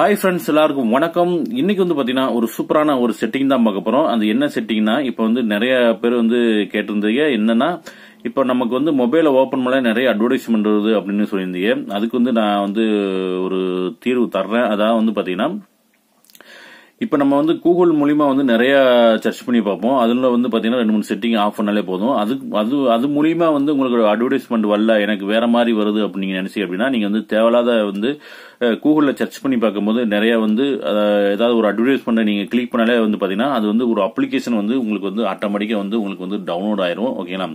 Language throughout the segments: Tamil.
ஹாய் ஃப்ரெண்ட்ஸ் எல்லாருக்கும் வணக்கம் இன்னைக்கு வந்து பாத்தீங்கன்னா ஒரு சூப்பரான ஒரு செட்டிங் தான் பார்க்க போகிறோம் அது என்ன செட்டிங்னா இப்போ வந்து நிறைய பேர் வந்து கேட்டிருந்தீங்க என்னன்னா இப்போ நமக்கு வந்து மொபைலை ஓப்பன் பண்ண நிறைய அட்வர்டைஸ்மெண்ட் வருது அப்படின்னு சொல்லியிருந்தீங்க அதுக்கு வந்து நான் வந்து ஒரு தீர்வு தர்றேன் அதான் வந்து பாத்தீங்கன்னா இப்போ நம்ம வந்து கூகுள் மூலிமா வந்து நிறைய சர்ச் பண்ணி பார்ப்போம் அதில் வந்து பார்த்தீங்கன்னா ரெண்டு மூணு செட்டிங் ஆஃப் பண்ணாலே போதும் அது அது அது மூலிமா வந்து உங்களுக்கு அட்வர்டைஸ்மெண்ட் வரல எனக்கு வேற மாதிரி வருது அப்படின்னு நீங்கள் நினச்சி அப்படின்னா நீங்கள் வந்து தேவையில்லாத வந்து கூகுளில் சர்ச் பண்ணி பார்க்கும்போது நிறைய வந்து ஏதாவது ஒரு அட்வர்டைஸ்மெண்ட்டை நீங்கள் கிளிக் பண்ணாலே வந்து பார்த்தீங்கன்னா அது வந்து ஒரு அப்ளிகேஷன் வந்து உங்களுக்கு வந்து ஆட்டோமேட்டிக்காக வந்து உங்களுக்கு வந்து டவுன்லோட் ஆயிரும் ஓகேங்களா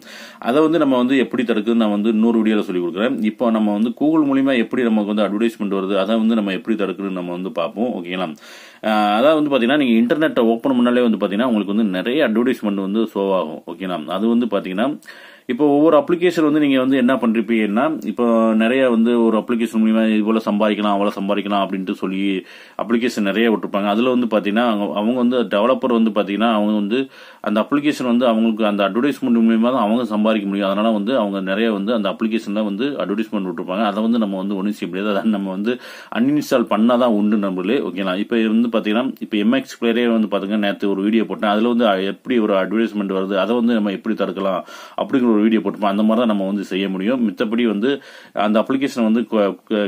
அதை வந்து நம்ம வந்து எப்படி தடுக்குதுன்னு நான் வந்து இன்னொரு வீடியோவில் சொல்லி கொடுக்குறேன் இப்போ நம்ம வந்து கூகுள் மூலிமா எப்படி நமக்கு வந்து அட்வர்டைஸ்மெண்ட் வருது அதை வந்து நம்ம எப்படி தடுக்குதுன்னு நம்ம வந்து பார்ப்போம் ஓகேங்களா அதாவது வந்து பார்த்தீங்கன்னா நீங்கள் இன்டர்நெட்டை ஓப்பன் பண்ணாலே வந்து பார்த்தீங்கன்னா உங்களுக்கு வந்து நிறைய அட்வர்டைஸ்மெண்ட் வந்து ஷோ ஆகும் ஓகேண்ணா அது வந்து பார்த்தீங்கன்னா இப்போ ஒவ்வொரு அப்ளிகேஷன் வந்து நீங்கள் வந்து என்ன பண்றீங்கன்னா இப்போ நிறைய வந்து ஒரு அப்ளிகேஷன் மூலியமா இவ்வளோ சம்பாதிக்கலாம் அவ்வளோ சம்பாதிக்கலாம் அப்படின்ட்டு சொல்லி அப்ளிகேஷன் நிறைய விட்டுருப்பாங்க அதில் வந்து பாத்தீங்கன்னா அவங்க வந்து டெவலப்பர் வந்து பாத்தீங்கன்னா அவங்க வந்து அந்த அப்ளிகேஷன் வந்து அவங்களுக்கு அந்த அட்வர்டைஸ்மெண்ட் மூலியமா தான் அவங்க சம்பாதிக்க முடியும் அதனால் வந்து அவங்க நிறைய வந்து அந்த அப்ளிகேஷன் தான் வந்து அட்வர்டைஸ்மெண்ட் விட்டுருப்பாங்க அதை வந்து நம்ம வந்து ஒன்றும் செய்ய முடியாது அதை நம்ம வந்து அன்இன்ஸ்டால் பண்ணால் தான் உண்டு நம்மளே ஓகேங்களா இப்போ வந்து பார்த்தீங்கன்னா இப்போ எம்எக்ஸ் பிளேயரே வந்து பார்த்தீங்கன்னா நேற்று ஒரு வீடியோ போட்டேன் அதில் வந்து எப்படி ஒரு அட்வர்டைஸ்மெண்ட் வருது அதை வந்து நம்ம எப்படி தடுக்கலாம் அப்படிங்கிற ஒரு வீடியோ போட்டுப்போம் அந்த மாதிரி தான் நம்ம வந்து செய்ய முடியும் மித்தபடி வந்து அந்த அப்ளிகேஷனை வந்து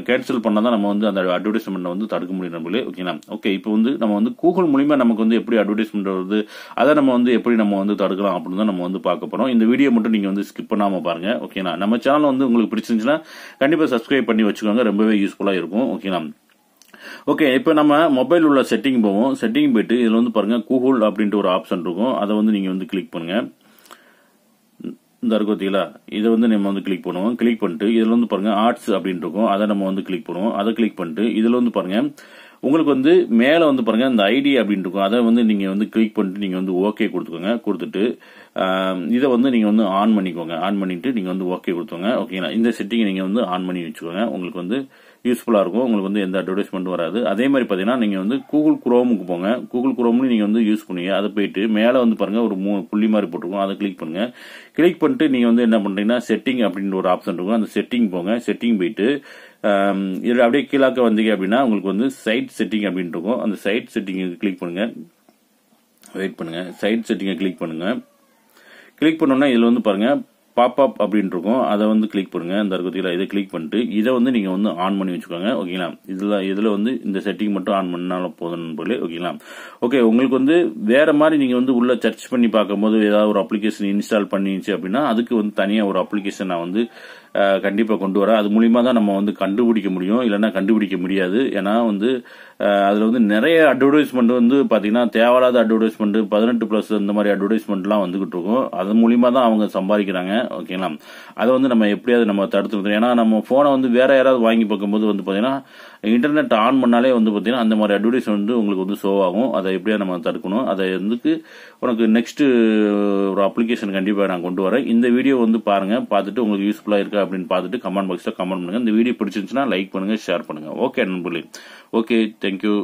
கேன்சல் பண்ணால் தான் நம்ம வந்து அந்த அட்வர்டைஸ்மெண்ட்டை வந்து தடுக்க முடியும் நம்மளே ஓகேங்களா ஓகே இப்போ வந்து நம்ம வந்து கூகுள் மூலிமா நமக்கு வந்து எப்படி அட்வர்டைஸ்மெண்ட் வருது அதை நம்ம வந்து எப்படி நம்ம வந்து தடுக்கலாம் அப்படின்னு தான் நம்ம வந்து பார்க்க போகிறோம் இந்த வீடியோ மட்டும் நீங்கள் வந்து ஸ்கிப் பண்ணாமல் பாருங்கள் ஓகேங்களா நம்ம சேனல் வந்து உங்களுக்கு பிடிச்சிருந்துச்சுன்னா கண்டிப்பாக சப்ஸ்கிரைப் பண்ணி வச்சுக்கோங்க ரொம்பவே யூஸ்ஃபுல்லாக இருக்கும் ஓகேங்களா ஓகே இப்போ நம்ம மொபைல் உள்ள செட்டிங் போவோம் செட்டிங் போயிட்டு இதில் வந்து பாருங்கள் கூகுள் அப்படின்ட்டு ஒரு ஆப்ஷன் இருக்கும் அதை வந்து நீங்கள் வந்து கிளிக் பண்ணுங்கள் இந்த பார்த்தீங்களா இதை வந்து நம்ம வந்து கிளிக் பண்ணுவோம் கிளிக் பண்ணிட்டு இதில் வந்து பாருங்க ஆர்ட்ஸ் அப்படின்னு இருக்கும் அதை நம்ம வந்து கிளிக் பண்ணுவோம் அதை கிளிக் பண்ணிட்டு இதில் வந்து பாருங்க உங்களுக்கு வந்து மேலே வந்து பாருங்கள் இந்த ஐடி அப்படின்னு இருக்கும் அதை வந்து நீங்கள் வந்து கிளிக் பண்ணிட்டு நீங்கள் வந்து ஓகே கொடுத்துக்கோங்க கொடுத்துட்டு இதை வந்து நீங்கள் வந்து ஆன் பண்ணிக்கோங்க ஆன் பண்ணிவிட்டு நீங்கள் வந்து ஓகே கொடுத்துக்கோங்க ஓகேங்களா இந்த செட்டிங்கை நீங்கள் வந்து ஆன் பண்ணி வச்சுக்கோங்க உங்களுக்கு வந்து யூஸ்ஃபுல்லாக இருக்கும் உங்களுக்கு வந்து எந்த அட்வர்டைஸ்மெண்ட் வராது அதே மாதிரி பார்த்தீங்கன்னா நீங்கள் வந்து கூகுள் குரோமுக்கு போங்க கூகுள் குரோம்னு நீங்கள் வந்து யூஸ் பண்ணுங்க அதை போயிட்டு மேலே வந்து பாருங்கள் ஒரு மூணு புள்ளி மாதிரி போட்டுருக்கும் அதை கிளிக் பண்ணுங்கள் கிளிக் பண்ணிட்டு நீங்கள் வந்து என்ன பண்ணுறீங்கன்னா செட்டிங் அப்படின்ற ஒரு ஆப்ஷன் இருக்கும் அந்த செட்டிங் போங்க செட்டிங் போயிட்டு இதில் அப்படியே கீழாக்க வந்தீங்க அப்படின்னா உங்களுக்கு வந்து சைட் செட்டிங் அப்படின்ட்டு இருக்கும் அந்த சைட் செட்டிங்கை கிளிக் பண்ணுங்கள் வெயிட் பண்ணுங்கள் சைட் செட்டிங்கை கிளிக் பண்ணுங்கள் கிளிக் பண்ணோன்னா இதில் வந்து பாருங்கள் அப் அப்படின்ட்டு இருக்கும் அதை வந்து கிளிக் பண்ணுங்கள் இந்த இருக்கத்தில் இதை கிளிக் பண்ணிட்டு இதை வந்து நீங்கள் வந்து ஆன் பண்ணி வச்சுக்கோங்க ஓகேங்களா இதில் இதில் வந்து இந்த செட்டிங் மட்டும் ஆன் பண்ணாலும் போதும்னு போல ஓகேங்களா ஓகே உங்களுக்கு வந்து வேறு மாதிரி நீங்கள் வந்து உள்ளே சர்ச் பண்ணி பார்க்கும்போது ஏதாவது ஒரு அப்ளிகேஷன் இன்ஸ்டால் பண்ணிச்சு அப்படின்னா அதுக்கு வந்து தனியாக ஒரு அப்ளிகேஷன் நான் வந்து கண்டிப்பாக கொண்டு வர அது மூலிமா தான் நம்ம வந்து கண்டுபிடிக்க முடியும் இல்லைன்னா கண்டுபிடிக்க முடியாது ஏன்னா வந்து அதில் வந்து நிறைய அட்வர்டைஸ்மெண்ட் வந்து பார்த்தீங்கன்னா தேவையில்லாத அட்வர்டைஸ்மெண்ட் பதினெட்டு ப்ளஸ் இந்த மாதிரி அட்வர்டைஸ்மெண்ட்லாம் வந்துகிட்டு இருக்கும் அது மூலிமா தான் அவங்க சம்பாதிக்கிறாங்க ஓகேங்களா அதை வந்து நம்ம எப்படியாவது நம்ம தடுத்து ஏன்னா நம்ம ஃபோனை வந்து வேற யாராவது வாங்கி பார்க்கும்போது வந்து பார்த்தீங்கன்னா இன்டர்நெட் ஆன் பண்ணாலே வந்து பார்த்தீங்கன்னா அந்த மாதிரி அட்வர்டைஸ் வந்து உங்களுக்கு வந்து ஷோ ஆகும் அதை எப்படியா நம்ம தடுக்கணும் அதை வந்துக்கு உனக்கு நெக்ஸ்ட்டு ஒரு அப்ளிகேஷன் கண்டிப்பாக நான் கொண்டு வரேன் இந்த வீடியோ வந்து பாருங்கள் பார்த்துட்டு உங்களுக்கு யூஸ்ஃபுல்லாக இருக்கா அப்படின்னு பார்த்துட்டு கமெண்ட் பாக்ஸில் கமெண்ட் பண்ணுங்கள் இந்த வீடியோ பிடிச்சிருந்துச்சுன்னா லைக் பண்ணுங்கள் ஷேர் பண்ணுங்கள் ஓகே நண்பர்களே ஓகே தேங்க்யூ